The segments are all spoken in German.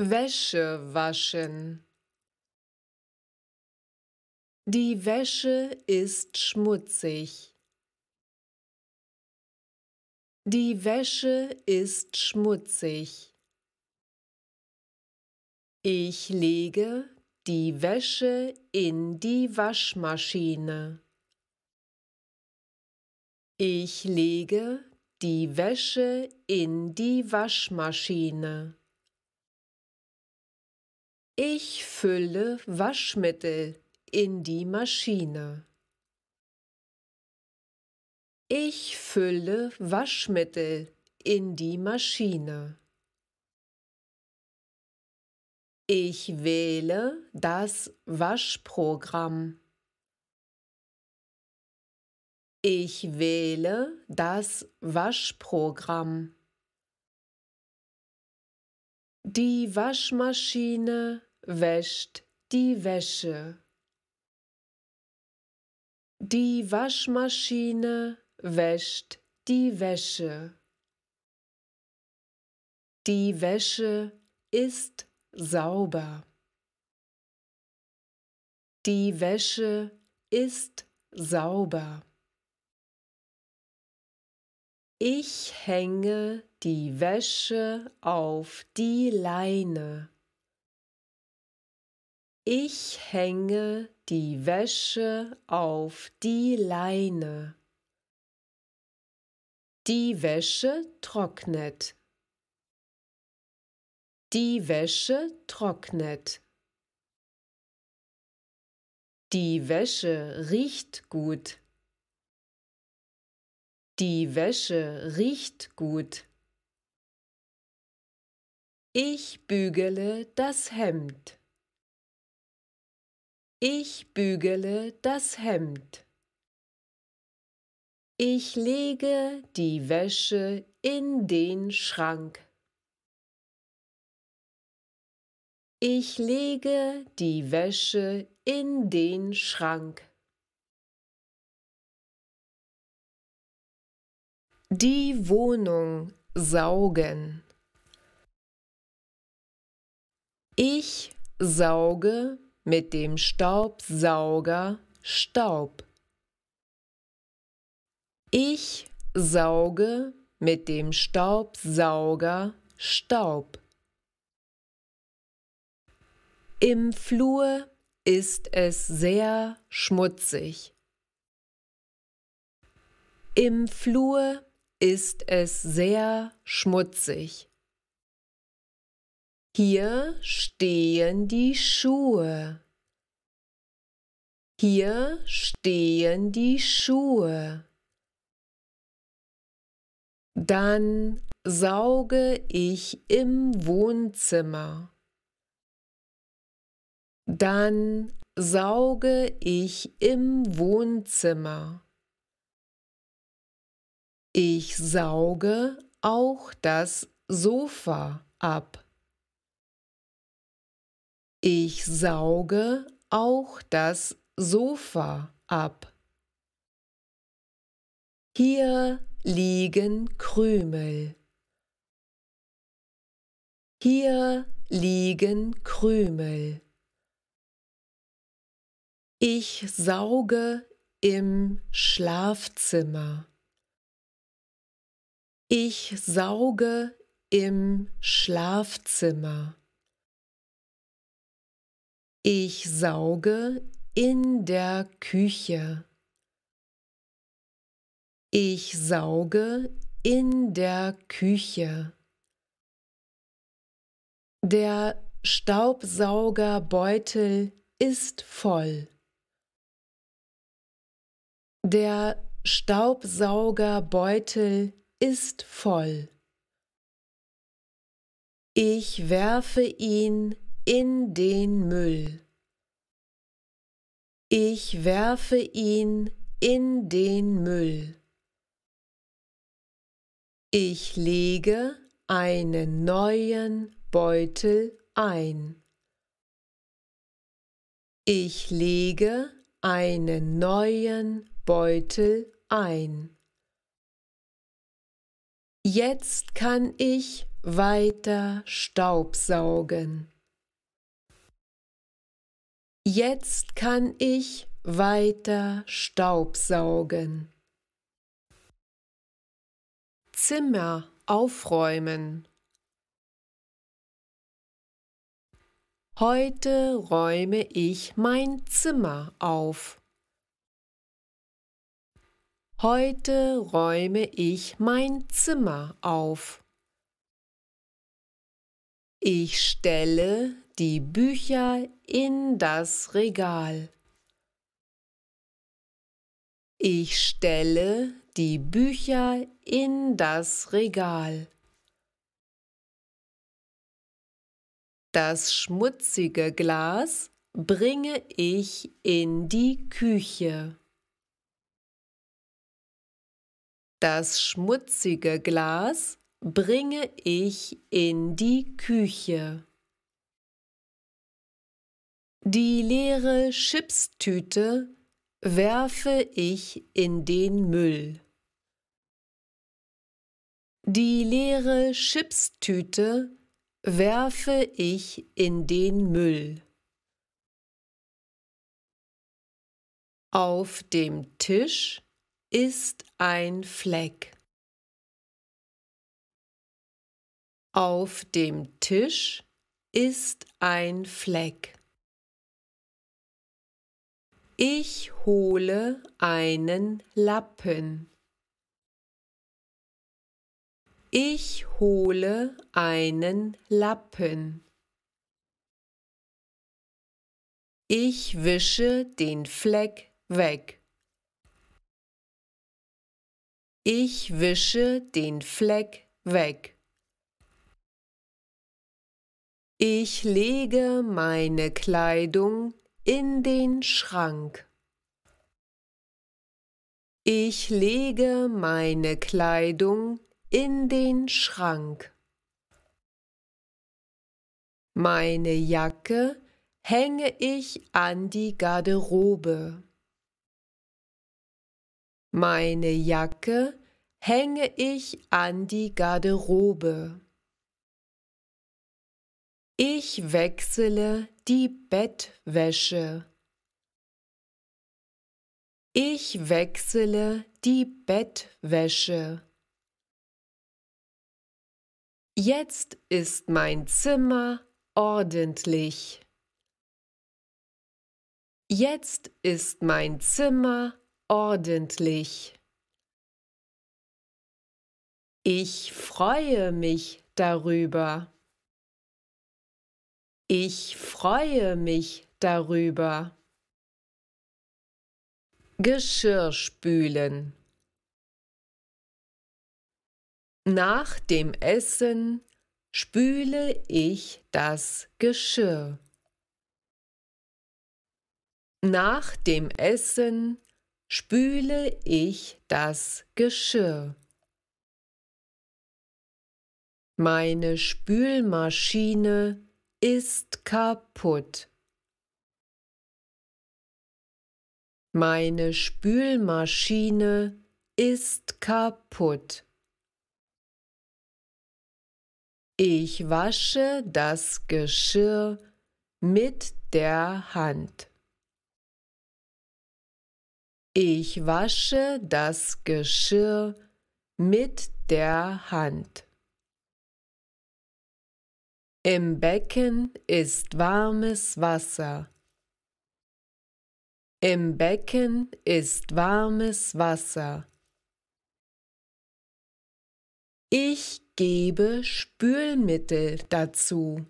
Wäsche waschen. Die Wäsche ist schmutzig. Die Wäsche ist schmutzig. Ich lege die Wäsche in die Waschmaschine. Ich lege die Wäsche in die Waschmaschine. Ich fülle Waschmittel in die Maschine. Ich fülle Waschmittel in die Maschine. Ich wähle das Waschprogramm. Ich wähle das Waschprogramm. Die Waschmaschine wäscht die Wäsche. Die Waschmaschine wäscht die Wäsche. Die Wäsche ist sauber. Die Wäsche ist sauber. Ich hänge die Wäsche auf die Leine. Ich hänge die Wäsche auf die Leine. Die Wäsche trocknet. Die Wäsche trocknet. Die Wäsche riecht gut. Die Wäsche riecht gut. Ich bügele das Hemd. Ich bügele das Hemd. Ich lege die Wäsche in den Schrank. Ich lege die Wäsche in den Schrank. Die Wohnung saugen. Ich sauge mit dem Staubsauger Staub. Ich sauge mit dem Staubsauger Staub. Im Flur ist es sehr schmutzig. Im Flur ist es sehr schmutzig. Hier stehen die Schuhe. Hier stehen die Schuhe. Dann sauge ich im Wohnzimmer. Dann sauge ich im Wohnzimmer. Ich sauge auch das Sofa ab. Ich sauge auch das Sofa ab. Hier liegen Krümel. Hier liegen Krümel. Ich sauge im Schlafzimmer. Ich sauge im Schlafzimmer. Ich sauge in der Küche. Ich sauge in der Küche. Der Staubsaugerbeutel ist voll. Der Staubsaugerbeutel ist voll. Ich werfe ihn in den Müll. Ich werfe ihn in den Müll. Ich lege einen neuen Beutel ein. Ich lege einen neuen Beutel ein. Jetzt kann ich weiter Staubsaugen. Jetzt kann ich weiter Staubsaugen. Zimmer aufräumen. Heute räume ich mein Zimmer auf. Heute räume ich mein Zimmer auf. Ich stelle die Bücher in das Regal. Ich stelle die Bücher in das Regal. Das schmutzige Glas bringe ich in die Küche. Das schmutzige Glas bringe ich in die Küche. Die leere Chipstüte werfe ich in den Müll. Die leere Chipstüte werfe ich in den Müll. Auf dem Tisch ist ein Fleck. Auf dem Tisch ist ein Fleck. Ich hole einen Lappen. Ich hole einen Lappen. Ich wische den Fleck weg. Ich wische den Fleck weg. Ich lege meine Kleidung in den Schrank. Ich lege meine Kleidung in den Schrank. Meine Jacke hänge ich an die Garderobe. Meine Jacke hänge ich an die Garderobe. Ich wechsle die Bettwäsche. Ich wechsle die Bettwäsche. Jetzt ist mein Zimmer ordentlich. Jetzt ist mein Zimmer ordentlich. Ich freue mich darüber. Ich freue mich darüber. Geschirr spülen. Nach dem Essen spüle ich das Geschirr. Nach dem Essen spüle ich das Geschirr. Meine Spülmaschine ist kaputt. Meine Spülmaschine ist kaputt. Ich wasche das Geschirr mit der Hand. Ich wasche das Geschirr mit der Hand. Im Becken ist warmes Wasser. Im Becken ist warmes Wasser. Ich gebe Spülmittel dazu.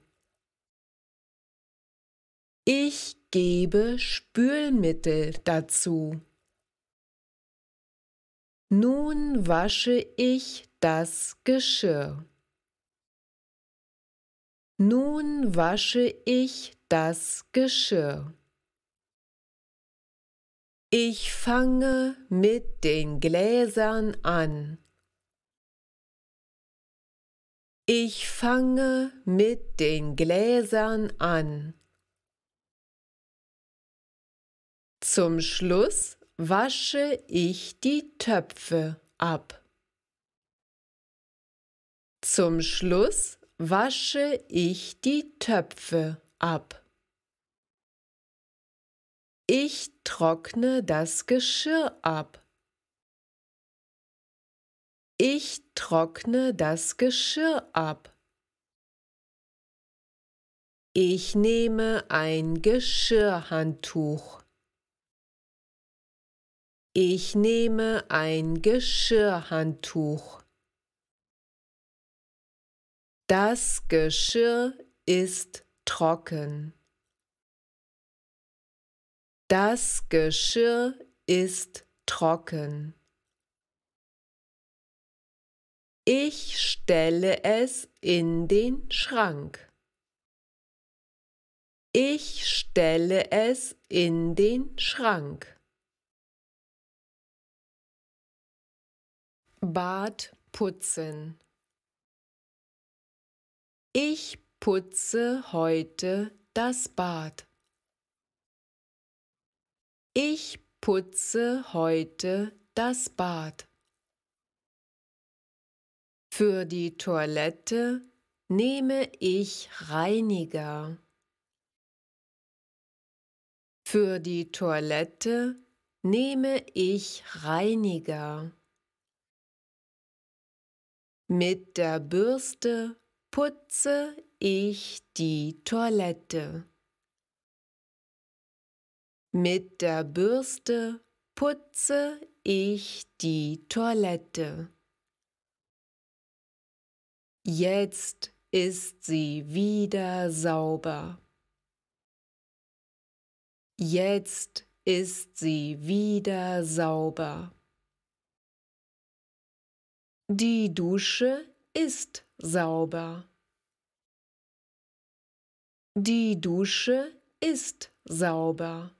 Ich gebe Spülmittel dazu. Nun wasche ich das Geschirr. Nun wasche ich das Geschirr. Ich fange mit den Gläsern an. Ich fange mit den Gläsern an. Zum Schluss wasche ich die Töpfe ab. Zum Schluss wasche ich die Töpfe ab. Ich trockne das Geschirr ab. Ich trockne das Geschirr ab. Ich nehme ein Geschirrhandtuch. Ich nehme ein Geschirrhandtuch. Das Geschirr ist trocken. Das Geschirr ist trocken. Ich stelle es in den Schrank. Ich stelle es in den Schrank. Bad putzen. Ich putze heute das Bad. Ich putze heute das Bad. Für die Toilette nehme ich Reiniger. Für die Toilette nehme ich Reiniger. Mit der Bürste putze ich die Toilette. Mit der Bürste putze ich die Toilette. Jetzt ist sie wieder sauber. Jetzt ist sie wieder sauber. Die Dusche ist sauber. Die Dusche ist sauber.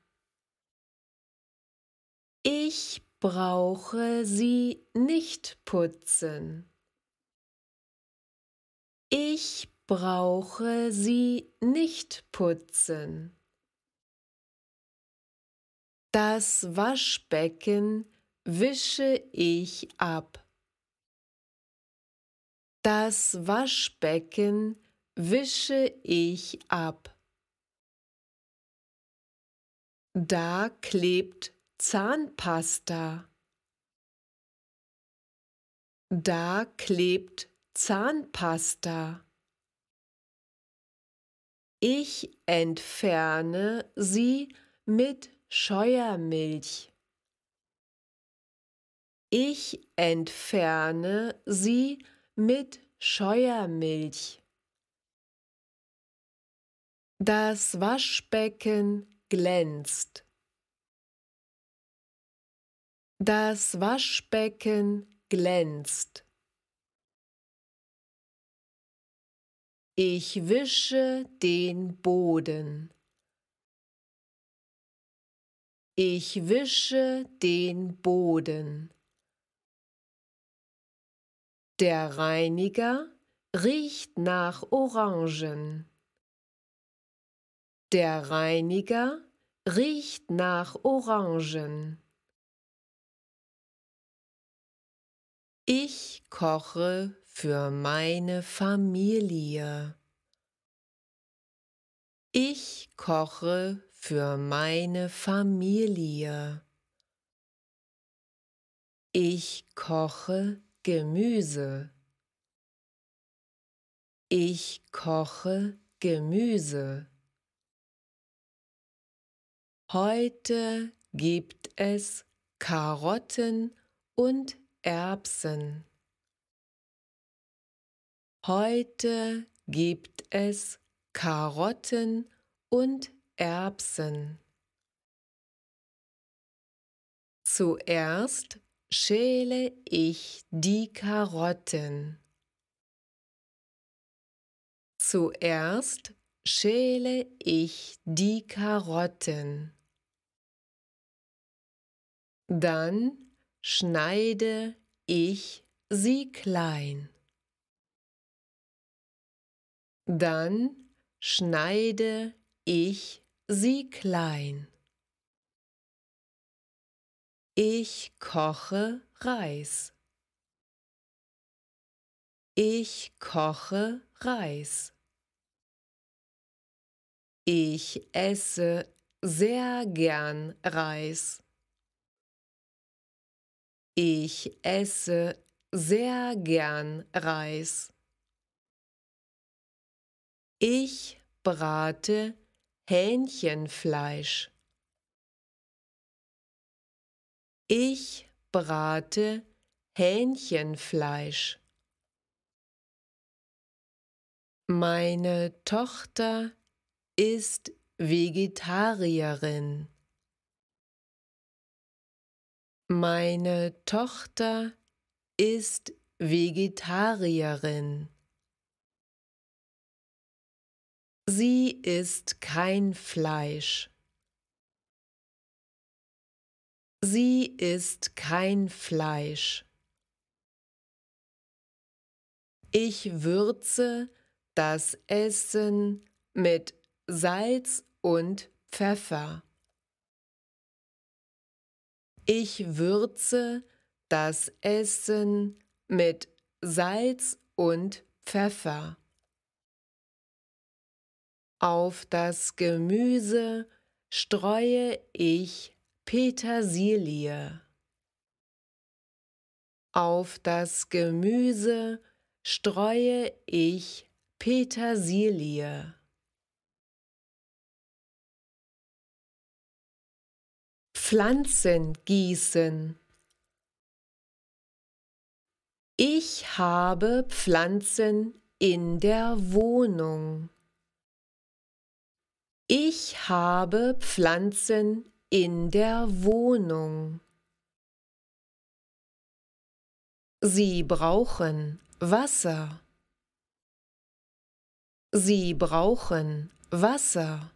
Ich brauche sie nicht putzen. Ich brauche sie nicht putzen. Das Waschbecken wische ich ab. Das Waschbecken wische ich ab. Da klebt Zahnpasta. Da klebt Zahnpasta. Ich entferne sie mit Scheuermilch. Ich entferne sie mit mit Scheuermilch. Das Waschbecken glänzt. Das Waschbecken glänzt. Ich wische den Boden. Ich wische den Boden. Der Reiniger riecht nach Orangen. Der Reiniger riecht nach Orangen. Ich koche für meine Familie. Ich koche für meine Familie. Ich koche Gemüse. Ich koche Gemüse. Heute gibt es Karotten und Erbsen. Heute gibt es Karotten und Erbsen. Zuerst schäle ich die Karotten. Zuerst schäle ich die Karotten. Dann schneide ich sie klein. Dann schneide ich sie klein. Ich koche Reis. Ich koche Reis. Ich esse sehr gern Reis. Ich esse sehr gern Reis. Ich brate Hähnchenfleisch. Ich brate Hähnchenfleisch. Meine Tochter ist Vegetarierin. Meine Tochter ist Vegetarierin. Sie isst kein Fleisch. Sie ist kein Fleisch. Ich würze das Essen mit Salz und Pfeffer. Ich würze das Essen mit Salz und Pfeffer. Auf das Gemüse streue ich Petersilie. Auf das Gemüse streue ich Petersilie. Pflanzen gießen. Ich habe Pflanzen in der Wohnung. Ich habe Pflanzen in der Wohnung. Sie brauchen Wasser. Sie brauchen Wasser.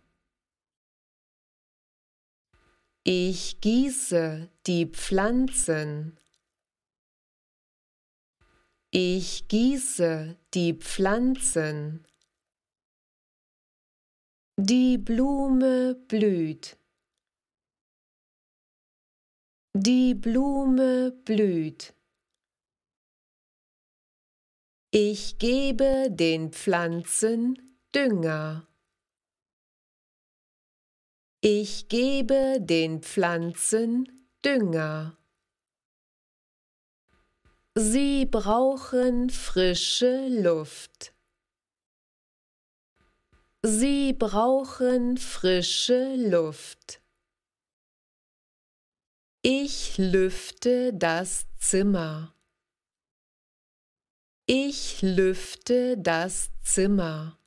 Ich gieße die Pflanzen. Ich gieße die Pflanzen. Die Blume blüht. Die Blume blüht. Ich gebe den Pflanzen Dünger. Ich gebe den Pflanzen Dünger. Sie brauchen frische Luft. Sie brauchen frische Luft. Ich lüfte das Zimmer. Ich lüfte das Zimmer.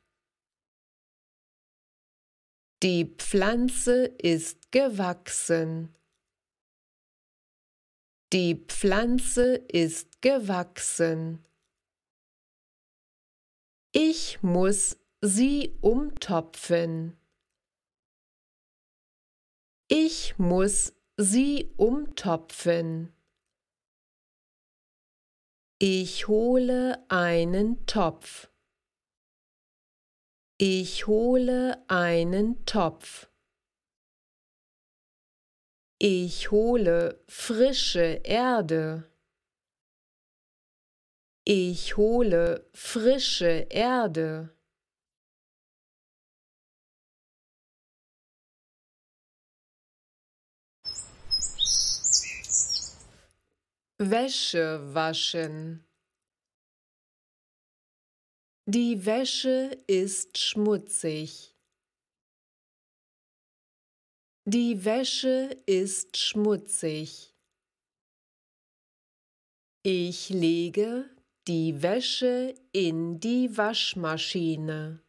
Die Pflanze ist gewachsen. Die Pflanze ist gewachsen. Ich muss sie umtopfen. Ich muss sie umtopfen. Ich hole einen Topf. Ich hole einen Topf. Ich hole frische Erde. Ich hole frische Erde. Wäsche waschen. Die Wäsche ist schmutzig. Die Wäsche ist schmutzig. Ich lege die Wäsche in die Waschmaschine.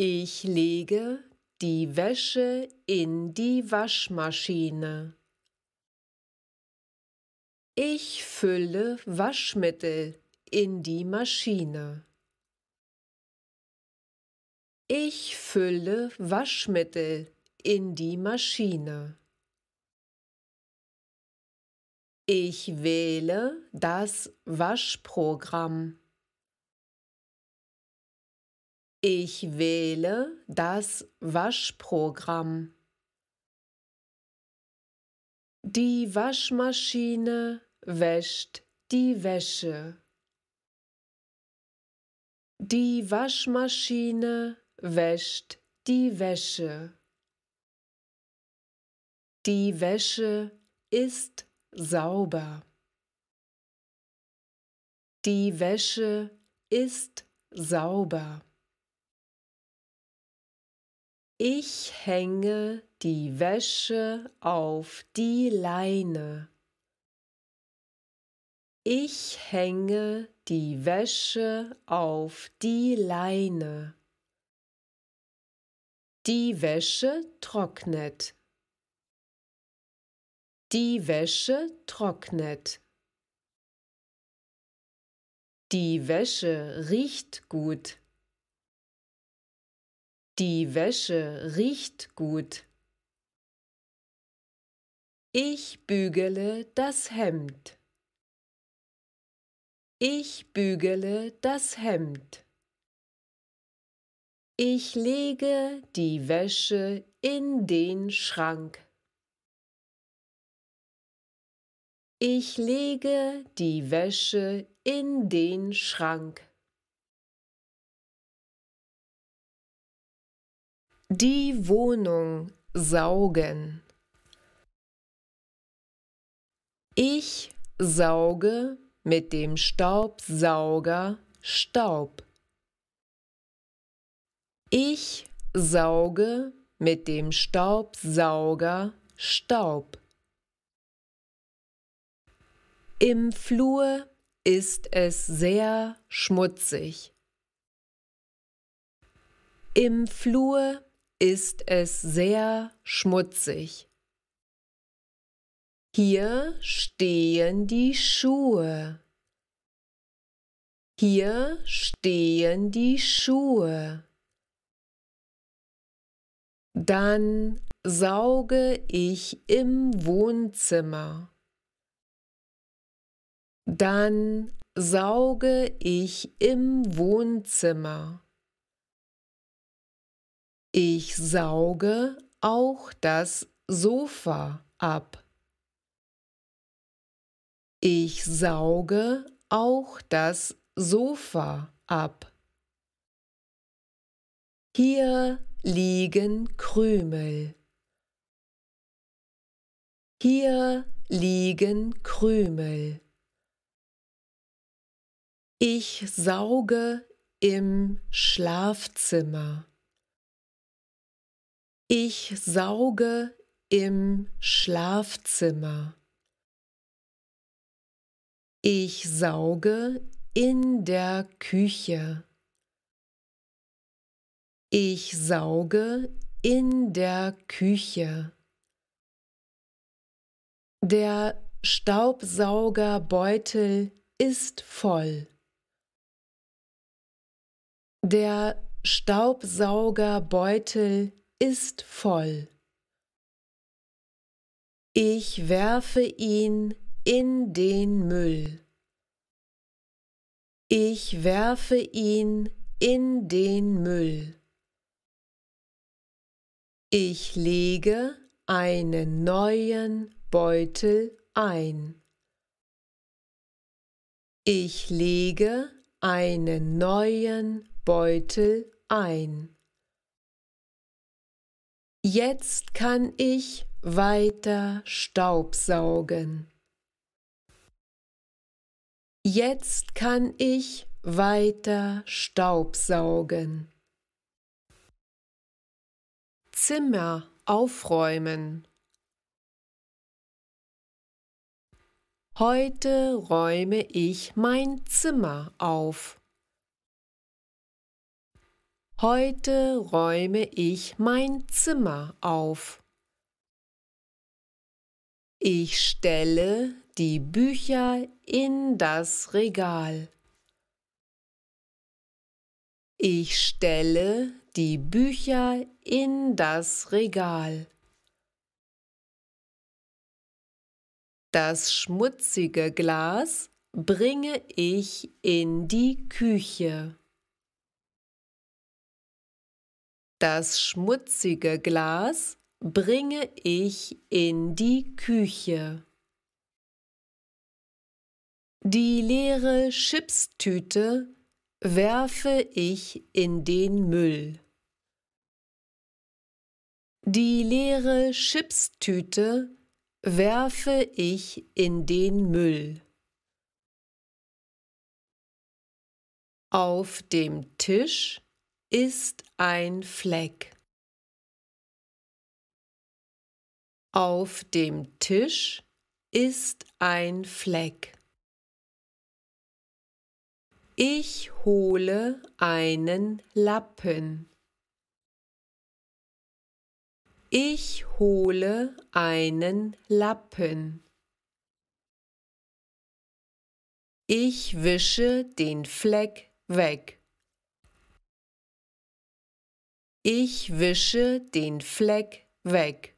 Ich lege die Wäsche in die Waschmaschine. Ich fülle Waschmittel in die Maschine. Ich fülle Waschmittel in die Maschine. Ich wähle das Waschprogramm. Ich wähle das Waschprogramm. Die Waschmaschine wäscht die Wäsche. Die Waschmaschine wäscht die Wäsche. Die Wäsche ist sauber. Die Wäsche ist sauber. Ich hänge die Wäsche auf die Leine. Ich hänge die Wäsche auf die Leine. Die Wäsche trocknet. Die Wäsche trocknet. Die Wäsche riecht gut. Die Wäsche riecht gut. Ich bügele das Hemd. Ich bügele das Hemd. Ich lege die Wäsche in den Schrank. Ich lege die Wäsche in den Schrank. Die Wohnung saugen. Ich sauge mit dem Staubsauger Staub. Ich sauge mit dem Staubsauger Staub. Im Flur ist es sehr schmutzig. Im Flur ist es sehr schmutzig. Hier stehen die Schuhe. Hier stehen die Schuhe. Dann sauge ich im Wohnzimmer. Dann sauge ich im Wohnzimmer. Ich sauge auch das Sofa ab. Ich sauge auch das Sofa ab. Hier liegen Krümel. Hier liegen Krümel. Ich sauge im Schlafzimmer. Ich sauge im Schlafzimmer. Ich sauge in der Küche. Ich sauge in der Küche. Der Staubsaugerbeutel ist voll. Der Staubsaugerbeutel ist voll. Ich werfe ihn in den Müll. Ich werfe ihn in den Müll. Ich lege einen neuen Beutel ein. Ich lege einen neuen Beutel ein. Jetzt kann ich weiter Staubsaugen. Jetzt kann ich weiter Staubsaugen. Zimmer aufräumen. Heute räume ich mein Zimmer auf. Heute räume ich mein Zimmer auf. Ich stelle die Bücher in das Regal. Ich stelle die Bücher in das Regal. Das schmutzige Glas bringe ich in die Küche. Das schmutzige Glas bringe ich in die Küche. Die leere Chipstüte werfe ich in den Müll. Die leere Chipstüte werfe ich in den Müll. Auf dem Tisch ist ein Fleck. Auf dem Tisch ist ein Fleck. Ich hole einen Lappen. Ich hole einen Lappen. Ich wische den Fleck weg. Ich wische den Fleck weg.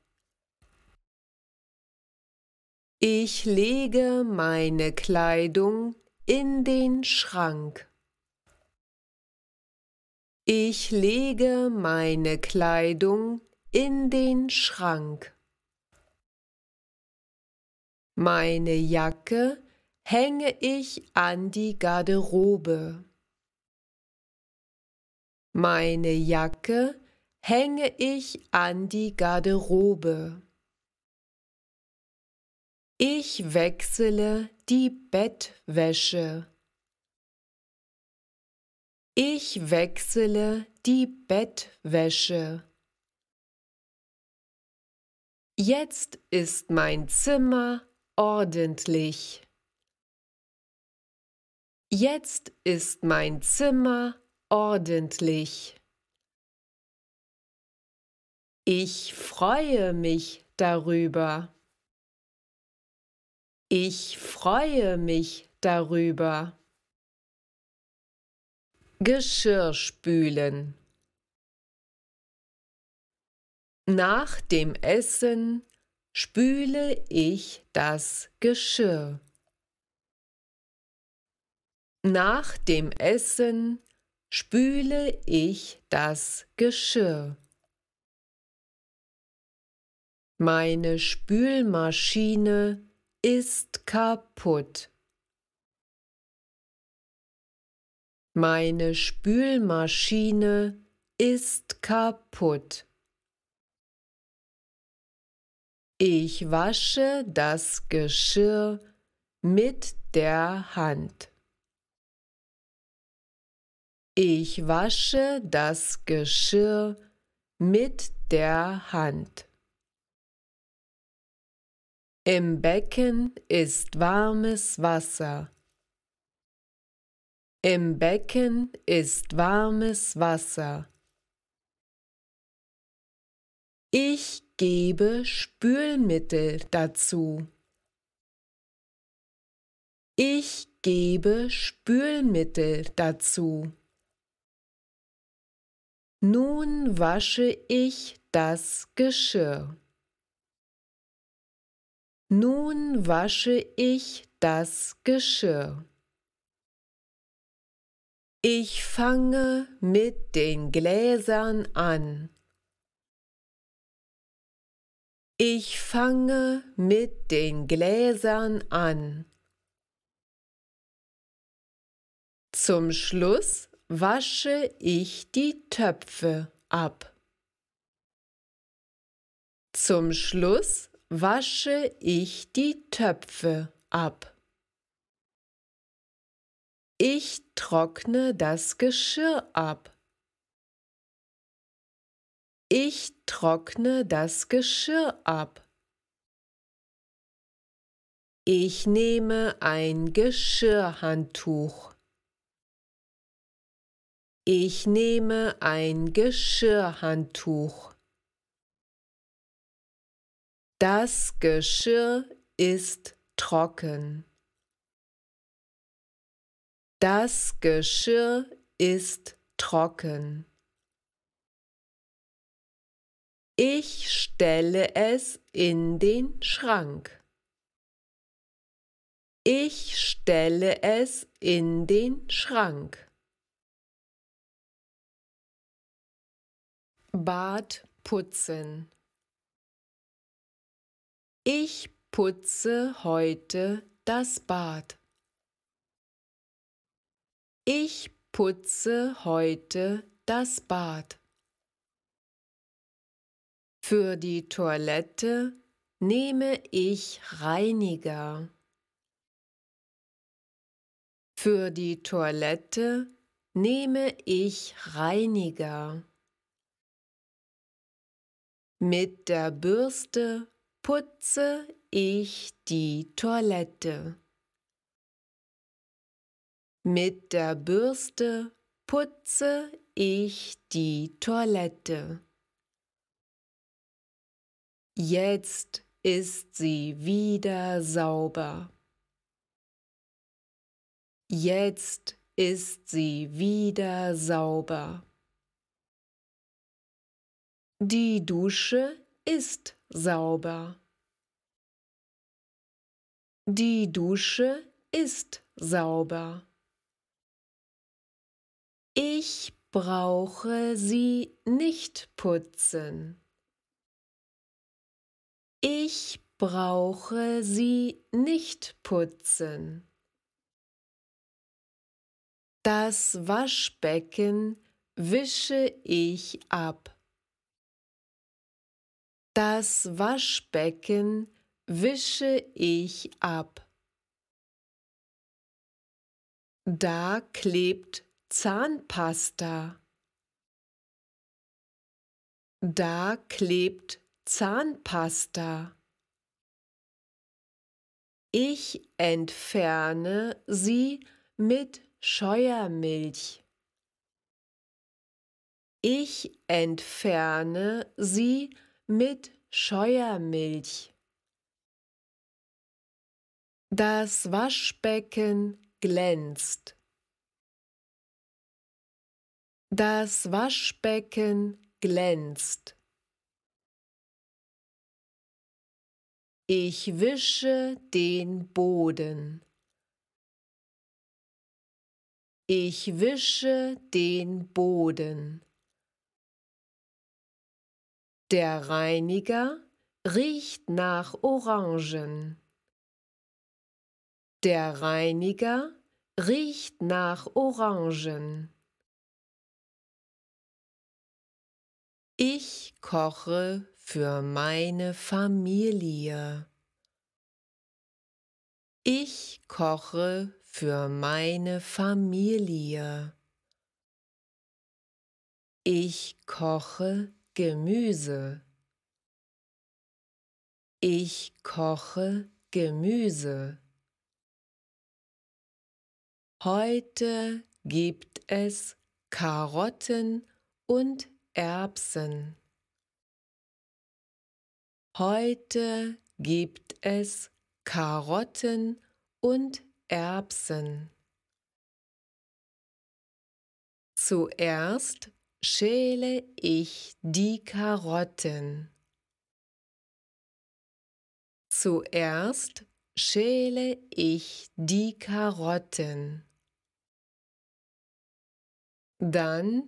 Ich lege meine Kleidung in den Schrank. Ich lege meine Kleidung in den Schrank. Meine Jacke hänge ich an die Garderobe. Meine Jacke hänge ich an die Garderobe. Ich wechsle die Bettwäsche. Ich wechsle die Bettwäsche. Jetzt ist mein Zimmer ordentlich. Jetzt ist mein Zimmer ordentlich. Ich freue mich darüber. Ich freue mich darüber. Geschirr spülen. Nach dem Essen spüle ich das Geschirr. Nach dem Essen spüle ich das Geschirr. Meine Spülmaschine ist kaputt. Meine Spülmaschine ist kaputt. Ich wasche das Geschirr mit der Hand. Ich wasche das Geschirr mit der Hand. Im Becken ist warmes Wasser. Im Becken ist warmes Wasser. Ich gebe Spülmittel dazu. Ich gebe Spülmittel dazu. Nun wasche ich das Geschirr. Nun wasche ich das Geschirr. Ich fange mit den Gläsern an. Ich fange mit den Gläsern an. Zum Schluss wasche ich die Töpfe ab. Zum Schluss wasche ich die Töpfe ab. Ich trockne das Geschirr ab. Ich trockne das Geschirr ab. Ich nehme ein Geschirrhandtuch. Ich nehme ein Geschirrhandtuch. Das Geschirr ist trocken. Das Geschirr ist trocken. Ich stelle es in den Schrank. Ich stelle es in den Schrank. Bad putzen. Ich putze heute das Bad. Ich putze heute das Bad. Für die Toilette nehme ich Reiniger. Für die Toilette nehme ich Reiniger. Mit der Bürste putze ich die Toilette. Mit der Bürste putze ich die Toilette. Jetzt ist sie wieder sauber. Jetzt ist sie wieder sauber. Die Dusche ist sauber. Die Dusche ist sauber. Ich brauche sie nicht putzen. Ich brauche sie nicht putzen. Das Waschbecken wische ich ab. Das Waschbecken wische ich ab. Da klebt Zahnpasta. Da klebt Zahnpasta. Ich entferne sie mit Scheuermilch. Ich entferne sie mit Scheuermilch. Das Waschbecken glänzt. Das Waschbecken glänzt. Ich wische den Boden. Ich wische den Boden. Der Reiniger riecht nach Orangen. Der Reiniger riecht nach Orangen. Ich koche für meine Familie. Ich koche für meine Familie. Ich koche Gemüse. Ich koche Gemüse. Heute gibt es Karotten und Erbsen. Heute gibt es Karotten und Erbsen. Zuerst schäle ich die Karotten. Zuerst schäle ich die Karotten. Dann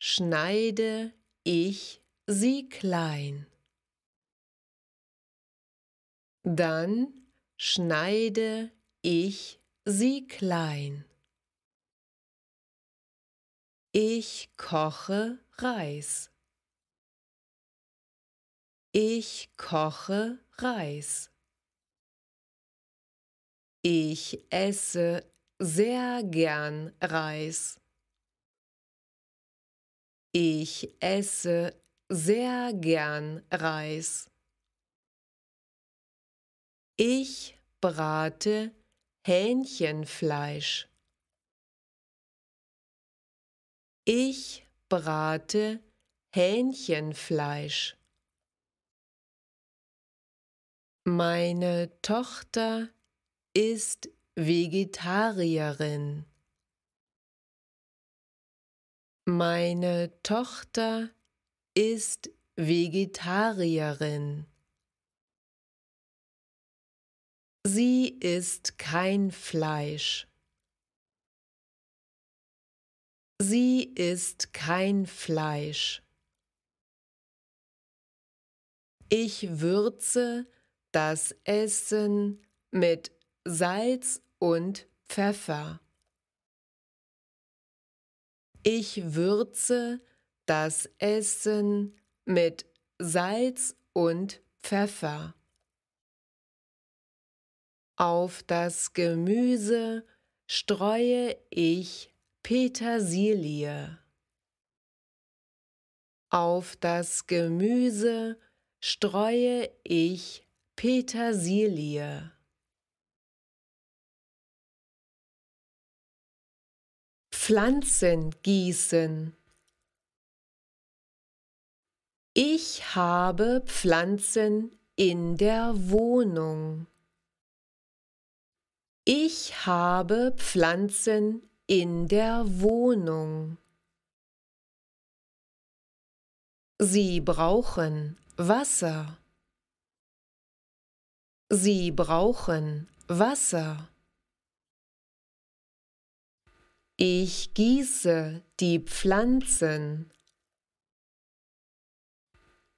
schneide ich sie klein. Dann schneide ich sie klein. Ich koche Reis. Ich koche Reis. Ich esse sehr gern Reis. Ich esse sehr gern Reis. Ich brate Hähnchenfleisch. Ich brate Hähnchenfleisch. Meine Tochter ist Vegetarierin. Meine Tochter ist Vegetarierin. Sie isst kein Fleisch. Sie ist kein Fleisch. Ich würze das Essen mit Salz und Pfeffer. Ich würze das Essen mit Salz und Pfeffer. Auf das Gemüse streue ich Petersilie. Auf das Gemüse streue ich Petersilie. Pflanzen gießen. Ich habe Pflanzen in der Wohnung. Ich habe Pflanzen in der Wohnung. Sie brauchen Wasser. Sie brauchen Wasser. Ich gieße die Pflanzen.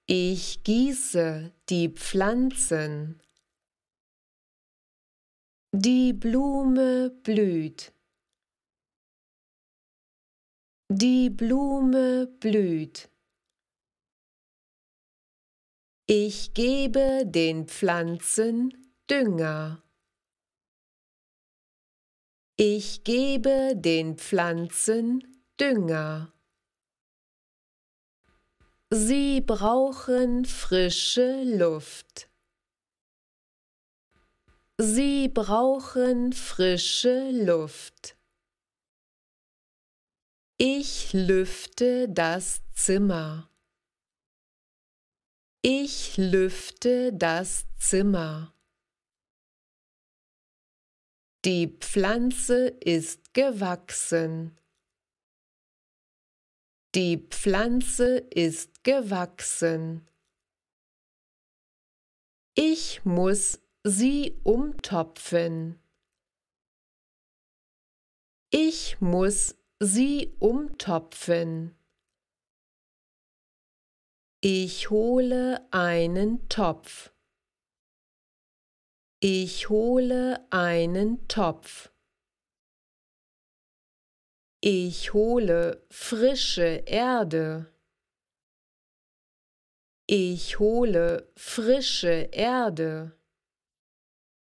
Ich gieße die Pflanzen. Die Blume blüht. Die Blume blüht. Ich gebe den Pflanzen Dünger. Ich gebe den Pflanzen Dünger. Sie brauchen frische Luft. Sie brauchen frische Luft. Ich lüfte das Zimmer. Ich lüfte das Zimmer. Die Pflanze ist gewachsen. Die Pflanze ist gewachsen. Ich muss sie umtopfen. Ich muss sie umtopfen. Ich hole einen Topf. Ich hole einen Topf. Ich hole frische Erde. Ich hole frische Erde.